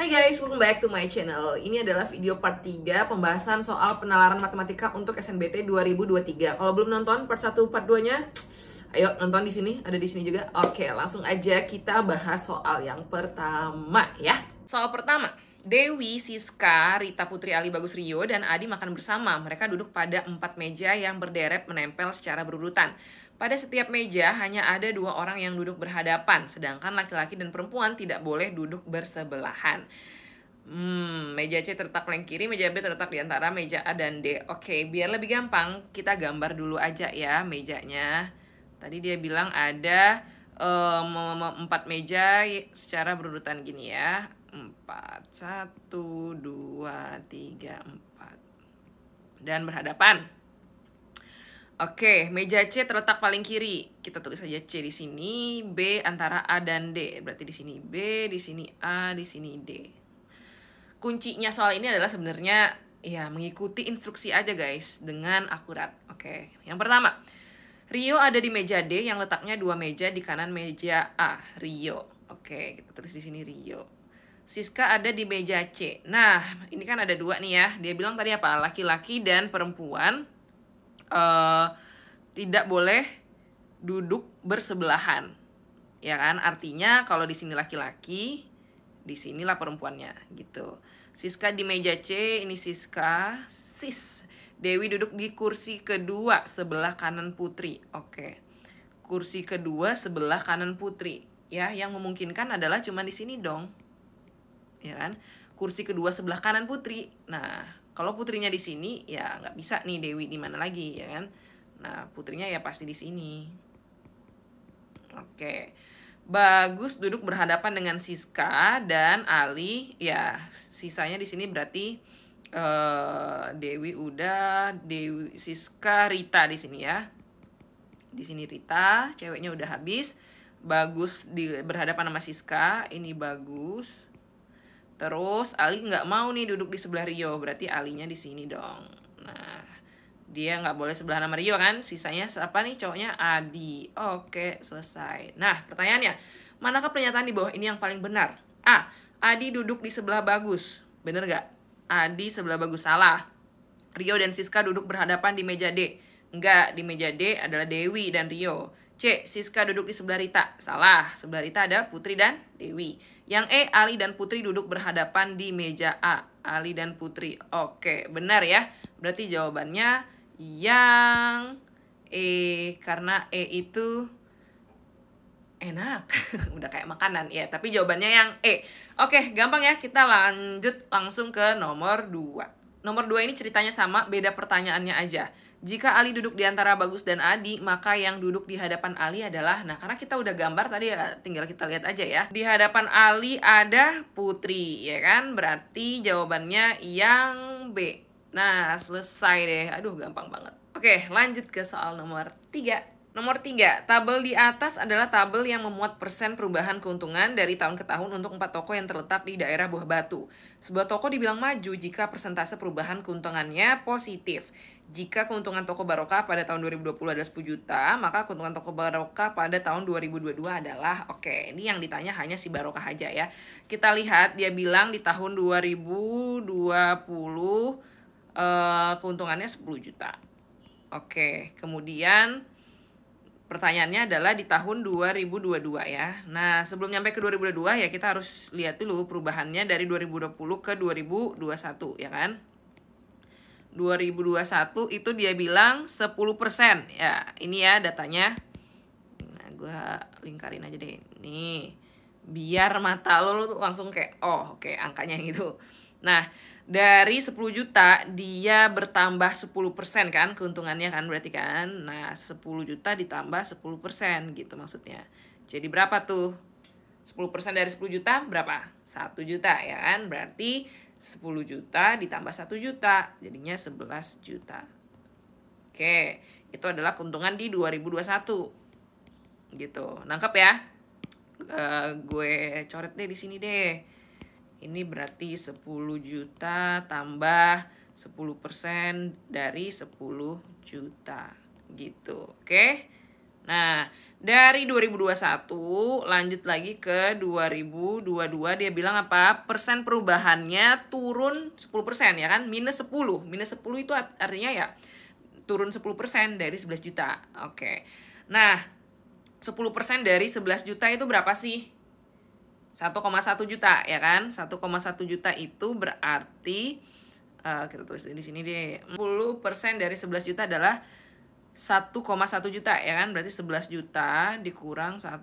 Hai guys, welcome back to my channel. Ini adalah video part 3 pembahasan soal penalaran matematika untuk SNBT 2023. Kalau belum nonton part 1, part 2-nya, ayo nonton di sini, ada di sini juga. Oke, langsung aja kita bahas soal yang pertama ya. Soal pertama, Dewi, Siska, Rita Putri Ali Bagus Rio, dan Adi makan bersama. Mereka duduk pada empat meja yang berderet menempel secara berurutan. Pada setiap meja hanya ada dua orang yang duduk berhadapan, sedangkan laki-laki dan perempuan tidak boleh duduk bersebelahan. Hmm, meja C terletak paling kiri, meja B terletak di antara meja A dan D. Oke, biar lebih gampang, kita gambar dulu aja ya mejanya. Tadi dia bilang ada um, empat meja secara berurutan gini ya. Empat, satu, dua, tiga, empat. Dan berhadapan. Oke, meja C terletak paling kiri. Kita tulis saja C di sini, B antara A dan D. Berarti di sini B, di sini A, di sini D. Kuncinya soal ini adalah sebenarnya ya mengikuti instruksi aja guys dengan akurat. Oke, yang pertama. Rio ada di meja D yang letaknya dua meja di kanan meja A, Rio. Oke, kita tulis di sini Rio. Siska ada di meja C. Nah, ini kan ada dua nih ya. Dia bilang tadi apa? Laki-laki dan perempuan Eh, tidak boleh duduk bersebelahan. Ya kan? Artinya kalau di sini laki-laki, di sinilah perempuannya gitu. Siska di meja C, ini Siska, Sis. Dewi duduk di kursi kedua sebelah kanan Putri. Oke. Kursi kedua sebelah kanan Putri. Ya, yang memungkinkan adalah cuma di sini dong. Ya kan? Kursi kedua sebelah kanan Putri. Nah, kalau putrinya di sini ya nggak bisa nih Dewi di mana lagi ya kan nah putrinya ya pasti di sini oke bagus duduk berhadapan dengan Siska dan Ali ya sisanya di sini berarti uh, Dewi udah Dewi Siska Rita di sini ya di sini Rita ceweknya udah habis bagus di berhadapan sama Siska ini bagus Terus Ali nggak mau nih duduk di sebelah Rio, berarti Alinya di sini dong. Nah, dia nggak boleh sebelah nama Rio kan? Sisanya siapa nih cowoknya? Adi. Oke, selesai. Nah, pertanyaannya, manakah pernyataan di bawah ini yang paling benar? A. Adi duduk di sebelah Bagus. Bener nggak? Adi sebelah Bagus salah. Rio dan Siska duduk berhadapan di meja D. Enggak, di meja D adalah Dewi dan Rio. C. Siska duduk di sebelah Rita. Salah, sebelah Rita ada Putri dan Dewi. Yang E. Ali dan Putri duduk berhadapan di meja A. Ali dan Putri. Oke, benar ya. Berarti jawabannya yang E. Karena E itu enak udah kayak makanan ya tapi jawabannya yang E oke gampang ya kita lanjut langsung ke nomor 2 nomor 2 ini ceritanya sama beda pertanyaannya aja jika Ali duduk di antara Bagus dan Adi, maka yang duduk di hadapan Ali adalah, nah karena kita udah gambar tadi ya, tinggal kita lihat aja ya. Di hadapan Ali ada Putri, ya kan? Berarti jawabannya yang B. Nah, selesai deh. Aduh, gampang banget. Oke, lanjut ke soal nomor 3. Nomor 3, tabel di atas adalah tabel yang memuat persen perubahan keuntungan dari tahun ke tahun untuk empat toko yang terletak di daerah Buah Batu. Sebuah toko dibilang maju jika persentase perubahan keuntungannya positif. Jika keuntungan toko barokah pada tahun 2020 ada 10 juta, maka keuntungan toko barokah pada tahun 2022 adalah oke, okay, ini yang ditanya hanya si barokah aja ya. Kita lihat dia bilang di tahun 2020 eh keuntungannya 10 juta. Oke, okay, kemudian pertanyaannya adalah di tahun 2022 ya. Nah, sebelum nyampe ke 2022 ya kita harus lihat dulu perubahannya dari 2020 ke 2021 ya kan? 2021 itu dia bilang 10% ya ini ya datanya nah gue lingkarin aja deh nih biar mata lo, lo tuh langsung kayak oh oke okay, angkanya yang itu nah dari 10 juta dia bertambah 10% kan keuntungannya kan berarti kan nah 10 juta ditambah 10% gitu maksudnya jadi berapa tuh 10% dari 10 juta berapa? 1 juta ya kan berarti 10 juta ditambah 1 juta jadinya 11 juta. Oke, itu adalah keuntungan di 2021. Gitu. Nangkep ya? e, gue coret deh di sini deh. Ini berarti 10 juta tambah 10% dari 10 juta gitu. Oke. Nah, dari 2021 lanjut lagi ke 2022 dia bilang apa? Persen perubahannya turun 10% ya kan? Minus 10. Minus 10 itu artinya ya turun 10% dari 11 juta. Oke. Nah, 10% dari 11 juta itu berapa sih? 1,1 juta ya kan? 1,1 juta itu berarti uh, kita tulis di sini deh. 10% dari 11 juta adalah 1,1 juta ya kan berarti 11 juta dikurang 1,1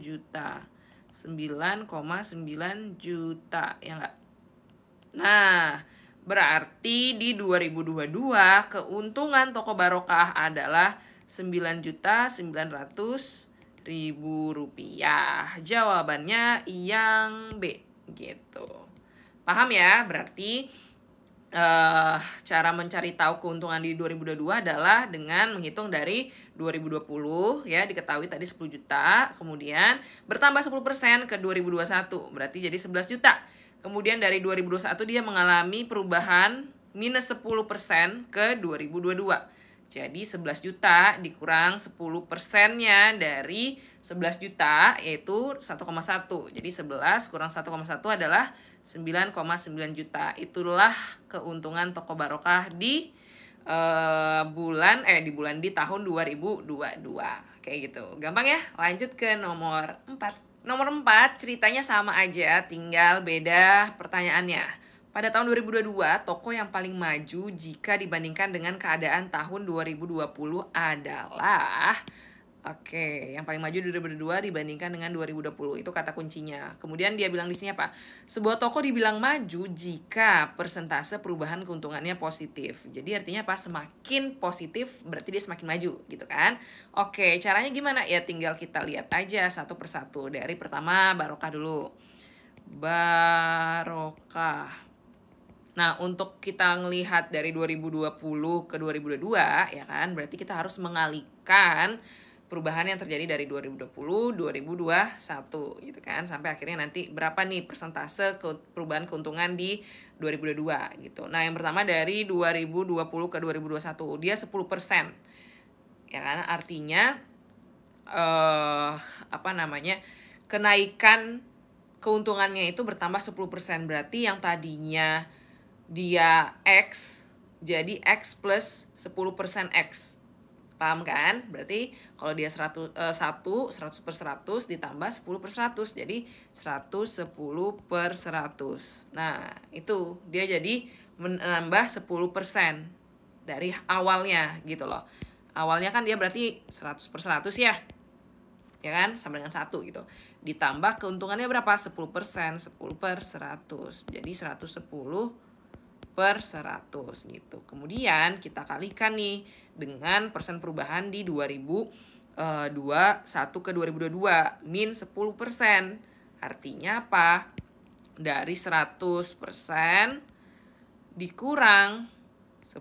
juta 9,9 juta ya enggak nah berarti di 2022 keuntungan toko barokah adalah 9 juta 900 ribu rupiah jawabannya yang B gitu paham ya berarti uh, cara mencari tahu keuntungan di 2022 adalah dengan menghitung dari 2020 ya diketahui tadi 10 juta, kemudian bertambah 10% ke 2021, berarti jadi 11 juta. Kemudian dari 2021 dia mengalami perubahan minus 10% ke 2022. Jadi 11 juta dikurang 10 persennya dari 11 juta yaitu 1,1. Jadi 11 kurang 1,1 adalah 9,9 juta. Itulah keuntungan toko barokah di uh, bulan eh di bulan di tahun 2022. Kayak gitu. Gampang ya? Lanjut ke nomor 4. Nomor 4 ceritanya sama aja, tinggal beda pertanyaannya. Pada tahun 2022, toko yang paling maju jika dibandingkan dengan keadaan tahun 2020 adalah Oke, yang paling maju 2022 dibandingkan dengan 2020. Itu kata kuncinya. Kemudian dia bilang di sini apa? Sebuah toko dibilang maju jika persentase perubahan keuntungannya positif. Jadi artinya apa? Semakin positif berarti dia semakin maju gitu kan. Oke, caranya gimana? Ya tinggal kita lihat aja satu persatu. Dari pertama barokah dulu. Barokah. Nah, untuk kita melihat dari 2020 ke 2022 ya kan, berarti kita harus mengalihkan perubahan yang terjadi dari 2020, 2021 gitu kan sampai akhirnya nanti berapa nih persentase ke perubahan keuntungan di 2022 gitu. Nah, yang pertama dari 2020 ke 2021 dia 10%. persen. Ya kan artinya eh uh, apa namanya? kenaikan keuntungannya itu bertambah 10% persen berarti yang tadinya dia X jadi X plus 10% X Paham kan? Berarti kalau dia 100, eh, 1, 100 per 100 ditambah 10 per 100. Jadi 110 per 100. Nah, itu dia jadi menambah 10% persen dari awalnya gitu loh. Awalnya kan dia berarti 100 per 100 ya. Ya kan? Sama dengan 1 gitu. Ditambah keuntungannya berapa? 10%. persen 10 per 100. Jadi 110 per 100 gitu. Kemudian kita kalikan nih dengan persen perubahan di 2021 eh, ke 2022 min 10 persen. Artinya apa? Dari 100 persen dikurang 10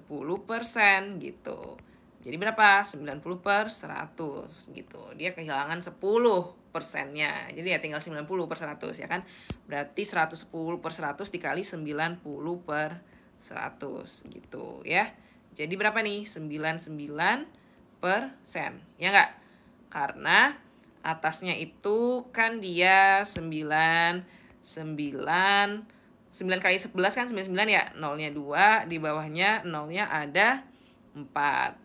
persen gitu. Jadi berapa? 90 per 100 gitu. Dia kehilangan 10 persennya. Jadi ya tinggal 90 per 100 ya kan. Berarti 110 per 100 dikali 90 per 100. 100 gitu ya. Jadi berapa nih? 99 persen. Ya nggak? Karena atasnya itu kan dia 9, 9, 9 kali 11 kan 99 ya. Nolnya 2, di bawahnya nolnya ada 4.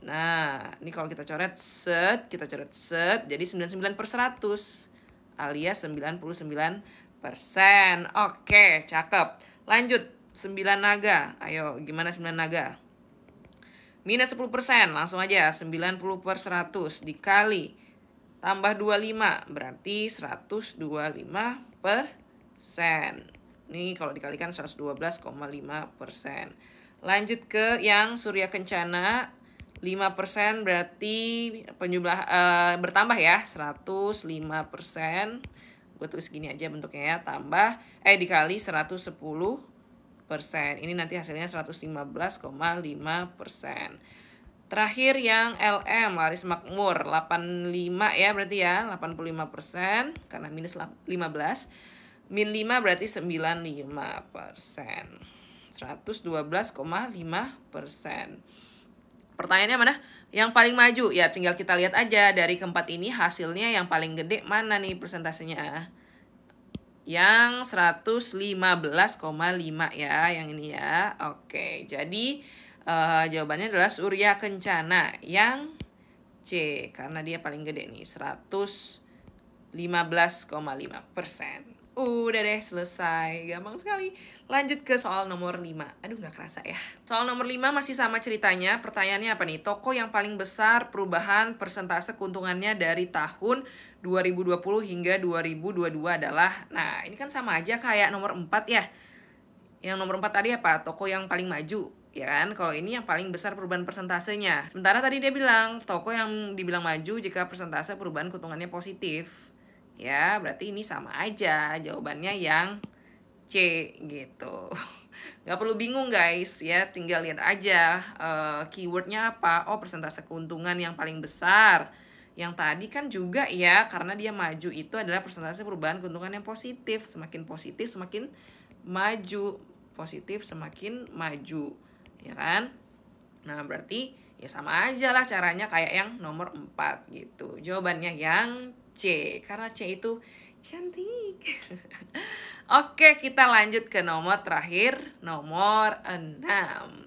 Nah, ini kalau kita coret set, kita coret set, jadi 99 per 100 alias 99 persen. Oke, cakep. Lanjut, 9 naga. Ayo, gimana 9 naga? Minus 10%, langsung aja 90 per 100 dikali tambah 25, berarti 125 persen. Ini kalau dikalikan 112,5 persen. Lanjut ke yang Surya Kencana 5 persen berarti penjumlah uh, eh, bertambah ya 105 persen. Gue tulis gini aja bentuknya ya, tambah, eh dikali 110 persen. Ini nanti hasilnya 115,5 persen. Terakhir yang LM, laris makmur, 85 ya berarti ya, 85 persen, karena minus 15. Min 5 berarti 95 persen. 112,5 persen. Pertanyaannya mana? Yang paling maju? Ya tinggal kita lihat aja dari keempat ini hasilnya yang paling gede mana nih persentasenya yang 115,5 ya yang ini ya. Oke, jadi uh, jawabannya adalah Surya Kencana yang C karena dia paling gede nih 115,5 persen. Udah deh, selesai. Gampang sekali. Lanjut ke soal nomor 5. Aduh, nggak kerasa ya. Soal nomor 5 masih sama ceritanya. Pertanyaannya apa nih? Toko yang paling besar perubahan persentase keuntungannya dari tahun 2020 hingga 2022 adalah... Nah, ini kan sama aja kayak nomor 4 ya. Yang nomor 4 tadi apa? Toko yang paling maju ya kan kalau ini yang paling besar perubahan persentasenya sementara tadi dia bilang toko yang dibilang maju jika persentase perubahan keuntungannya positif Ya, berarti ini sama aja jawabannya yang C gitu. Nggak perlu bingung guys ya, tinggal lihat aja uh, keywordnya apa. Oh, persentase keuntungan yang paling besar. Yang tadi kan juga ya, karena dia maju itu adalah persentase perubahan keuntungan yang positif. Semakin positif, semakin maju. Positif, semakin maju. Ya kan? Nah, berarti ya sama aja lah caranya kayak yang nomor 4 gitu. Jawabannya yang C karena C itu cantik. Oke, kita lanjut ke nomor terakhir, nomor 6.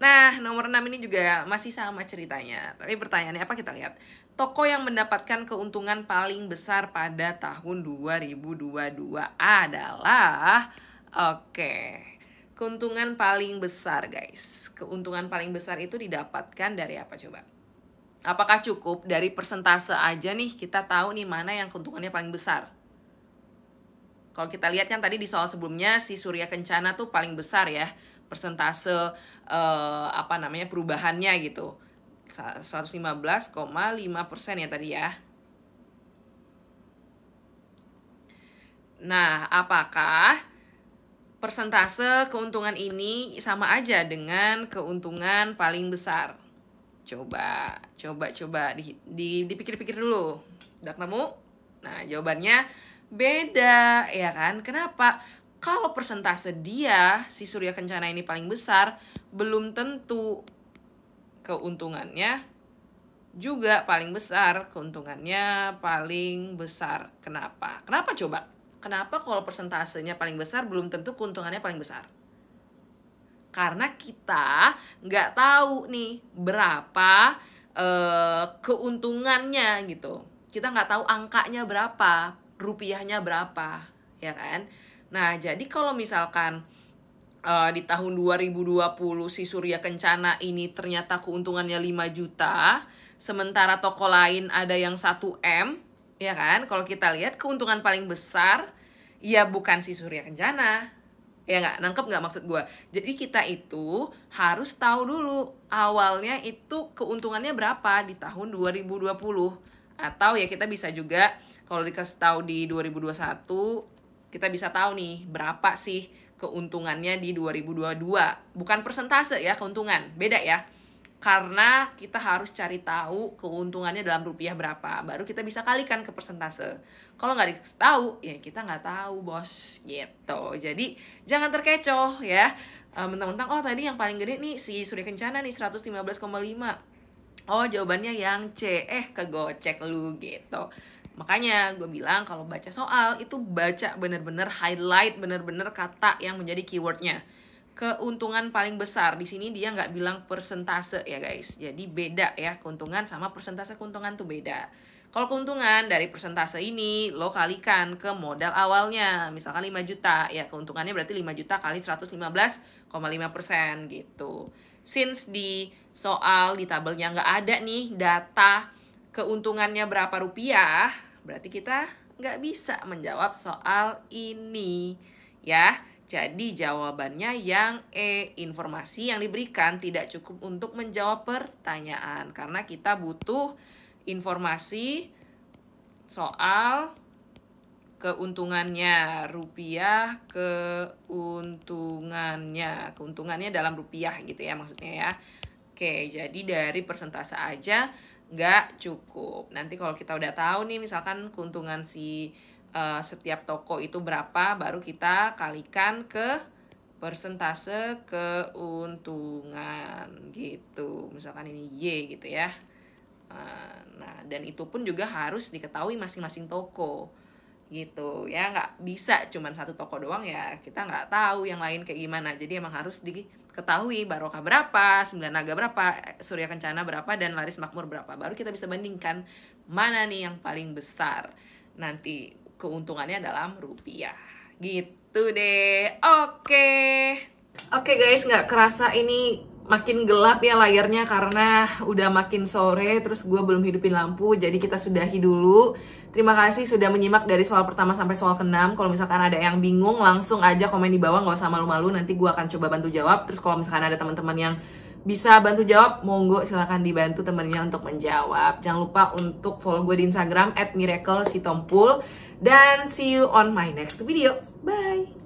Nah, nomor 6 ini juga masih sama ceritanya. Tapi pertanyaannya apa kita lihat? Toko yang mendapatkan keuntungan paling besar pada tahun 2022 adalah Oke, keuntungan paling besar guys. Keuntungan paling besar itu didapatkan dari apa coba? apakah cukup dari persentase aja nih kita tahu nih mana yang keuntungannya paling besar? Kalau kita lihat kan tadi di soal sebelumnya si Surya Kencana tuh paling besar ya persentase eh, apa namanya perubahannya gitu. 115,5 persen ya tadi ya. Nah, apakah persentase keuntungan ini sama aja dengan keuntungan paling besar? Coba, coba, coba di, di, dipikir-pikir dulu. Udah nemu Nah, jawabannya beda, ya kan? Kenapa? Kalau persentase dia, si Surya Kencana ini paling besar, belum tentu keuntungannya juga paling besar, keuntungannya paling besar. Kenapa? Kenapa coba? Kenapa kalau persentasenya paling besar belum tentu keuntungannya paling besar? karena kita nggak tahu nih berapa uh, keuntungannya gitu kita nggak tahu angkanya berapa rupiahnya berapa ya kan nah jadi kalau misalkan uh, di tahun 2020 si Surya Kencana ini ternyata keuntungannya 5 juta, sementara toko lain ada yang 1 M, ya kan? Kalau kita lihat keuntungan paling besar ya bukan si Surya Kencana, ya nggak nangkep nggak maksud gue jadi kita itu harus tahu dulu awalnya itu keuntungannya berapa di tahun 2020 atau ya kita bisa juga kalau dikasih tahu di 2021 kita bisa tahu nih berapa sih keuntungannya di 2022 bukan persentase ya keuntungan beda ya karena kita harus cari tahu keuntungannya dalam rupiah berapa baru kita bisa kalikan ke persentase kalau nggak tahu ya kita nggak tahu bos gitu jadi jangan terkecoh ya mentang-mentang oh tadi yang paling gede nih si Surya Kencana nih 115,5 oh jawabannya yang C eh kegocek lu gitu Makanya gue bilang kalau baca soal itu baca bener-bener highlight bener-bener kata yang menjadi keywordnya keuntungan paling besar di sini dia nggak bilang persentase ya guys jadi beda ya keuntungan sama persentase keuntungan tuh beda kalau keuntungan dari persentase ini lo kalikan ke modal awalnya misalkan 5 juta ya keuntungannya berarti 5 juta kali 115,5 persen gitu since di soal di tabelnya nggak ada nih data keuntungannya berapa rupiah berarti kita nggak bisa menjawab soal ini ya jadi jawabannya yang E, informasi yang diberikan tidak cukup untuk menjawab pertanyaan karena kita butuh informasi soal keuntungannya rupiah keuntungannya keuntungannya dalam rupiah gitu ya maksudnya ya oke jadi dari persentase aja nggak cukup nanti kalau kita udah tahu nih misalkan keuntungan si uh, setiap toko itu berapa baru kita kalikan ke persentase keuntungan gitu misalkan ini Y gitu ya eh, nah dan itu pun juga harus diketahui masing-masing toko gitu ya nggak bisa cuman satu toko doang ya kita nggak tahu yang lain kayak gimana jadi emang harus diketahui barokah berapa sembilan naga berapa surya kencana berapa dan laris makmur berapa baru kita bisa bandingkan mana nih yang paling besar nanti keuntungannya dalam rupiah. Gitu deh. Oke. Okay. Oke okay guys, nggak kerasa ini makin gelap ya layarnya karena udah makin sore terus gue belum hidupin lampu jadi kita sudahi dulu terima kasih sudah menyimak dari soal pertama sampai soal keenam kalau misalkan ada yang bingung langsung aja komen di bawah nggak usah malu-malu nanti gue akan coba bantu jawab terus kalau misalkan ada teman-teman yang bisa bantu jawab monggo silahkan dibantu temennya untuk menjawab jangan lupa untuk follow gue di instagram @miracle_sitompul. miracle sitompul dan see you on my next video. Bye!